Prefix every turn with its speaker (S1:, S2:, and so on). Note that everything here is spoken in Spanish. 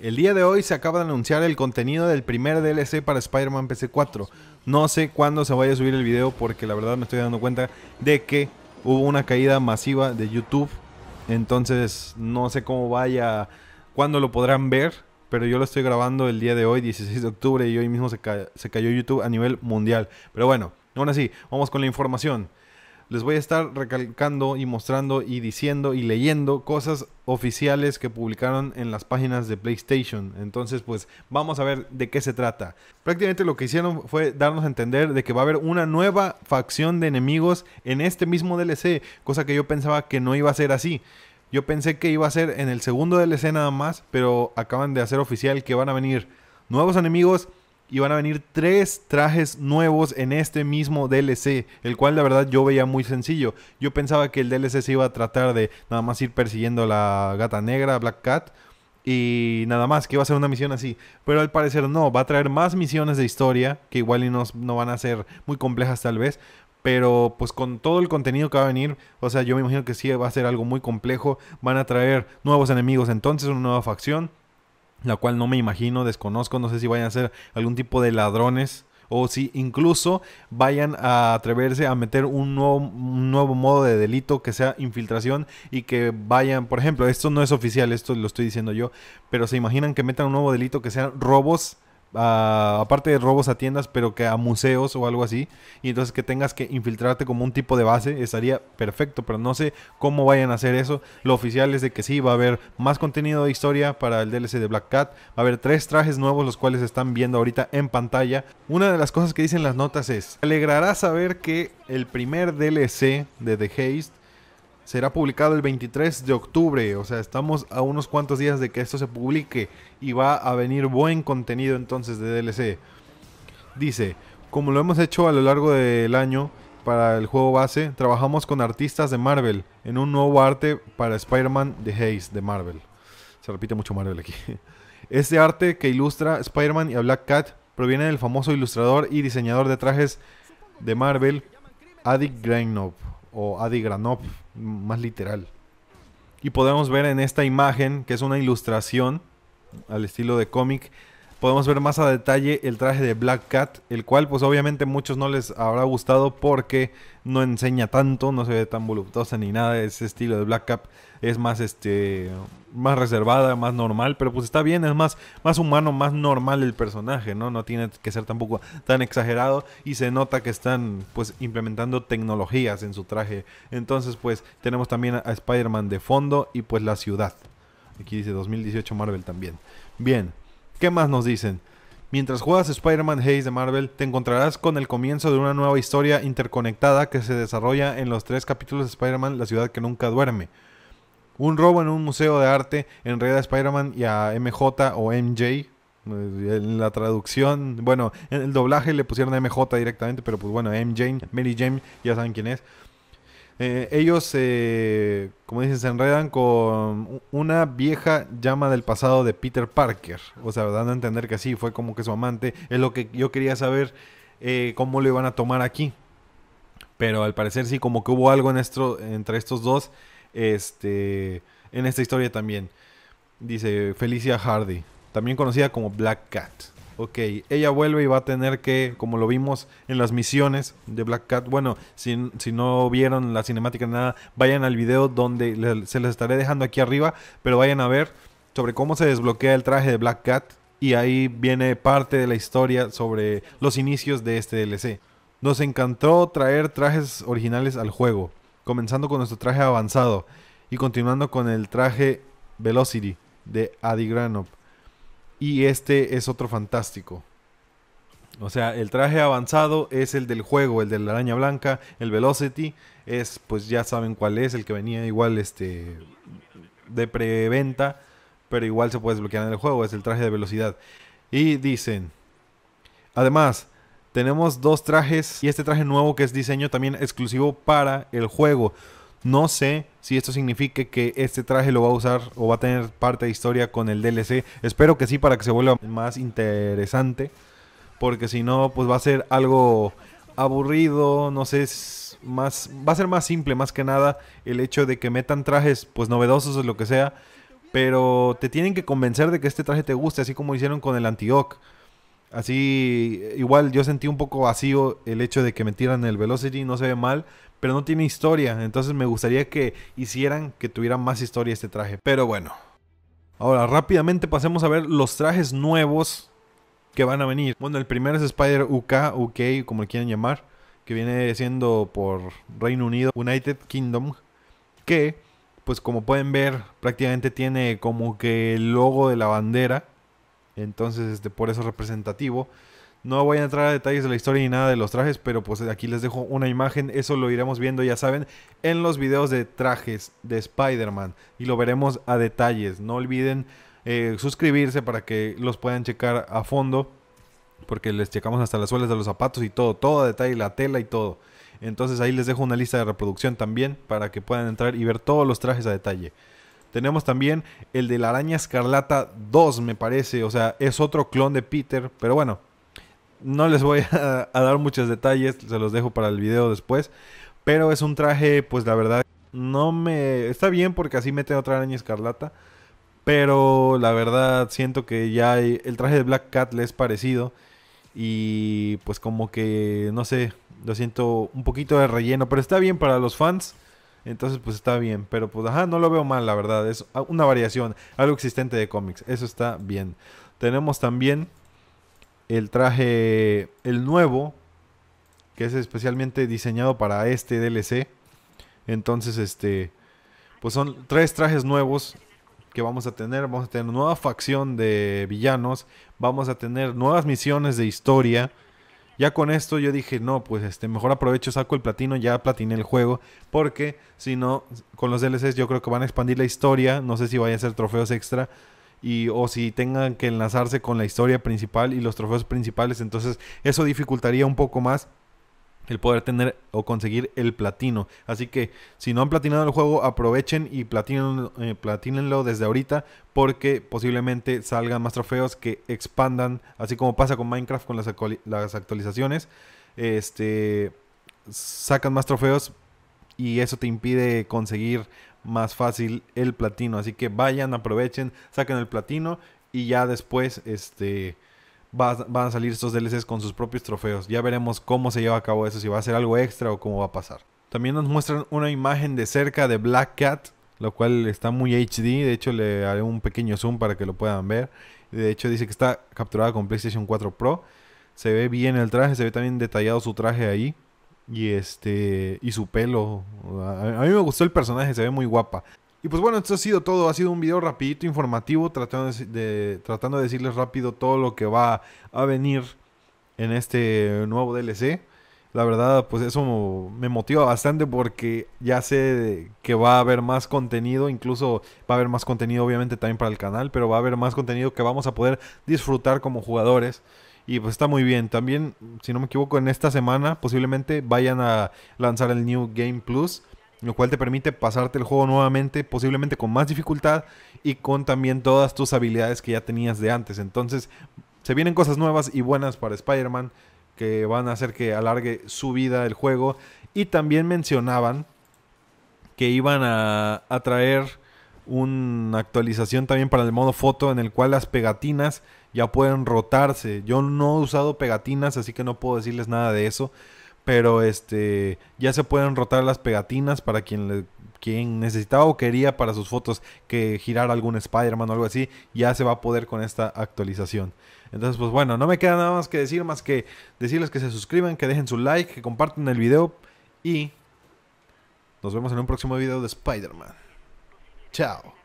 S1: El día de hoy se acaba de anunciar el contenido del primer DLC para Spider-Man PC 4. No sé cuándo se vaya a subir el video porque la verdad me estoy dando cuenta de que hubo una caída masiva de YouTube. Entonces no sé cómo vaya, cuándo lo podrán ver. Pero yo lo estoy grabando el día de hoy, 16 de octubre, y hoy mismo se, cayó YouTube a nivel mundial. Pero bueno, aún así, vamos con la información les voy a estar recalcando y mostrando y diciendo y leyendo cosas oficiales que publicaron en las páginas de PlayStation. Entonces, pues vamos a ver de qué se trata. Prácticamente lo que hicieron fue darnos a entender de que va a haber una nueva facción de enemigos en este mismo DLC, cosa que yo pensaba que no iba a ser así. Yo pensé que iba a ser en el segundo DLC nada más, pero acaban de hacer oficial que van a venir nuevos enemigos y van a venir tres trajes nuevos en este mismo DLC, el cual la verdad yo veía muy sencillo. Yo pensaba que el DLC se iba a tratar de nada más ir persiguiendo a la gata negra, Black Cat, y nada más, que iba a ser una misión así. Pero al parecer no, va a traer más misiones de historia, que igual y no, no van a ser muy complejas tal vez, pero pues con todo el contenido que va a venir, o sea, yo me imagino que sí va a ser algo muy complejo. Van a traer nuevos enemigos entonces, una nueva facción la cual no me imagino, desconozco, no sé si vayan a ser algún tipo de ladrones o si incluso vayan a atreverse a meter un nuevo, nuevo, modo de delito que sea infiltración y que vayan, por ejemplo, esto no es oficial, esto lo estoy diciendo yo, pero se imaginan que metan un nuevo delito que sean robos aparte de robos a tiendas, pero que a museos o algo así, y entonces que tengas que infiltrarte como un tipo de base, estaría perfecto, pero no sé cómo vayan a hacer eso. Lo oficial es de que sí, va a haber más contenido de historia para el DLC de Black Cat, va a haber tres trajes nuevos, los cuales están viendo ahorita en pantalla. Una de las cosas que dicen las notas es, alegrará saber que el primer DLC de The Haste será publicado el 23 de octubre. O sea, estamos a unos cuantos días de que esto se publique y va a venir buen contenido entonces de DLC. Dice, como lo hemos hecho a lo largo del año para el juego base, trabajamos con artistas de Marvel en un nuevo arte para Spider-Man The Haze de Marvel. Se repite mucho Marvel aquí. Este arte que ilustra Spider-Man y a Black Cat proviene del famoso ilustrador y diseñador de trajes de Marvel, Adik Greinov o Adi Granov, más literal. Y podemos ver en esta imagen, que es una ilustración al estilo de cómic, podemos ver más a detalle el traje de Black Cat, el cual pues obviamente muchos no les habrá gustado porque no enseña tanto, no se ve tan voluptuosa ni nada, ese estilo de Black Cat es más este más reservada, más normal, pero pues está bien, es más más humano, más normal el personaje, ¿no? No tiene que ser tampoco tan exagerado y se nota que están pues implementando tecnologías en su traje. Entonces, pues tenemos también a Spider-Man de fondo y pues la ciudad. Aquí dice 2018 Marvel también. Bien. ¿Qué más nos dicen? Mientras juegas Spider-Man Haze de Marvel, te encontrarás con el comienzo de una nueva historia interconectada que se desarrolla en los tres capítulos de Spider-Man La ciudad que nunca duerme. Un robo en un museo de arte enreda a Spider-Man y a MJ o MJ. Eh, en la traducción, bueno, en el doblaje le pusieron MJ directamente, pero pues bueno, MJ, Mary Jane, ya saben quién es. Eh, ellos, eh, como dicen, se enredan con una vieja llama del pasado de Peter Parker. O sea, dando a entender que sí, fue como que su amante. Es lo que yo quería saber eh, cómo lo iban a tomar aquí. Pero al parecer sí, como que hubo algo en entre estos dos este, en esta historia también. Dice Felicia Hardy, también conocida como Black Cat ok, ella vuelve y va a tener que, como lo vimos en las misiones de Black Cat, bueno, si, no vieron la cinemática nada, vayan al video donde se les estaré dejando aquí arriba, pero vayan a ver sobre cómo se desbloquea el traje de Black Cat y ahí viene parte de la historia sobre los inicios de este DLC. Nos encantó traer trajes originales al juego, comenzando con nuestro traje avanzado y continuando con el traje Velocity de Adi y este es otro fantástico. O sea, el traje avanzado es el del juego, el de la araña blanca, el Velocity es, pues ya saben cuál es, el que venía igual este de preventa, pero igual se puede desbloquear en el juego, es el traje de velocidad. Y dicen, además, tenemos dos trajes y este traje nuevo que es diseño también exclusivo para el juego. No sé si esto significa que este traje lo va a usar o va a tener parte de historia con el DLC. Espero que sí para que se vuelva más interesante. Porque si no, pues va a ser algo aburrido, no sé, más, va a ser más simple más que nada el hecho de que metan trajes pues novedosos o lo que sea. Pero te tienen que convencer de que este traje te guste, así como hicieron con el Antioch. Así, igual yo sentí un poco vacío el hecho de que metieran el Velocity, no se ve mal, pero no tiene historia. Entonces me gustaría que hicieran que tuviera más historia este traje. Pero bueno. Ahora, rápidamente pasemos a ver los trajes nuevos que van a venir. Bueno, el primero es Spider UK, UK, como le quieran llamar, que viene siendo por Reino Unido, United Kingdom, que, pues como pueden ver, prácticamente tiene como que el logo de la bandera entonces, este, por eso representativo. No voy a entrar a detalles de la historia ni nada de los trajes, pero pues aquí les dejo una imagen. Eso lo iremos viendo, ya saben, en los videos de trajes de Spider-Man. Y lo veremos a detalles. No olviden eh, suscribirse para que los puedan checar a fondo. Porque les checamos hasta las suelas de los zapatos y todo, todo a detalle, la tela y todo. Entonces ahí les dejo una lista de reproducción también para que puedan entrar y ver todos los trajes a detalle. Tenemos también el de la araña escarlata 2, me parece. O sea, es otro clon de Peter. Pero bueno, no les voy a, dar muchos detalles, se los dejo para el video después. Pero es un traje, pues la verdad, no me... Está bien porque así mete otra araña escarlata. Pero la verdad, siento que ya hay... el traje de Black Cat le es parecido. Y pues como que, no sé, lo siento un poquito de relleno. Pero está bien para los fans. Entonces, pues está bien. Pero pues, ajá, no lo veo mal, la verdad. Es una variación, algo existente de cómics. Eso está bien. Tenemos también el traje, el nuevo, que es especialmente diseñado para este DLC. Entonces, este, pues son tres trajes nuevos que vamos a tener. Vamos a tener nueva facción de villanos. Vamos a tener nuevas misiones de historia ya con esto yo dije, no, pues este, mejor aprovecho, saco el platino, ya platiné el juego, porque si no, con los DLCs yo creo que van a expandir la historia, no sé si vayan a ser trofeos extra. Y, o si tengan que enlazarse con la historia principal y los trofeos principales, entonces eso dificultaría un poco más el poder tener o conseguir el platino. Así que si no han platinado el juego, aprovechen y eh, platínenlo, desde ahorita porque posiblemente salgan más trofeos que expandan, así como pasa con Minecraft con las, actualizaciones. Este, sacan más trofeos y eso te impide conseguir más fácil el platino. Así que vayan, aprovechen, saquen el platino y ya después este van a salir estos DLCs con sus propios trofeos. Ya veremos cómo se lleva a cabo eso, si va a ser algo extra o cómo va a pasar. También nos muestran una imagen de cerca de Black Cat, lo cual está muy HD. De hecho, le haré un pequeño zoom para que lo puedan ver. De hecho, dice que está capturada con PlayStation 4 Pro. Se ve bien el traje, se ve también detallado su traje ahí. Y este. Y su pelo. A, mí me gustó el personaje, se ve muy guapa. Y pues bueno, esto ha sido todo. Ha sido un video rapidito, informativo, tratando de, tratando de decirles rápido todo lo que va a venir en este nuevo DLC. La verdad, pues eso me motiva bastante porque ya sé que va a haber más contenido, incluso va a haber más contenido obviamente también para el canal, pero va a haber más contenido que vamos a poder disfrutar como jugadores. Y pues está muy bien. También, si no me equivoco, en esta semana posiblemente vayan a lanzar el New Game Plus lo cual te permite pasarte el juego nuevamente, posiblemente con más dificultad y con también todas tus habilidades que ya tenías de antes. Entonces, se vienen cosas nuevas y buenas para Spider-Man que van a hacer que alargue su vida el juego. Y también mencionaban que iban a, traer una actualización también para el modo foto en el cual las pegatinas ya pueden rotarse. Yo no he usado pegatinas, así que no puedo decirles nada de eso pero este ya se pueden rotar las pegatinas para quien quien necesitaba o quería para sus fotos que girar algún Spider-Man o algo así, ya se va a poder con esta actualización. Entonces, pues bueno, no me queda nada más que decir más que decirles que se suscriban, que dejen su like, que compartan el video y nos vemos en un próximo video de Spider-Man. Chao.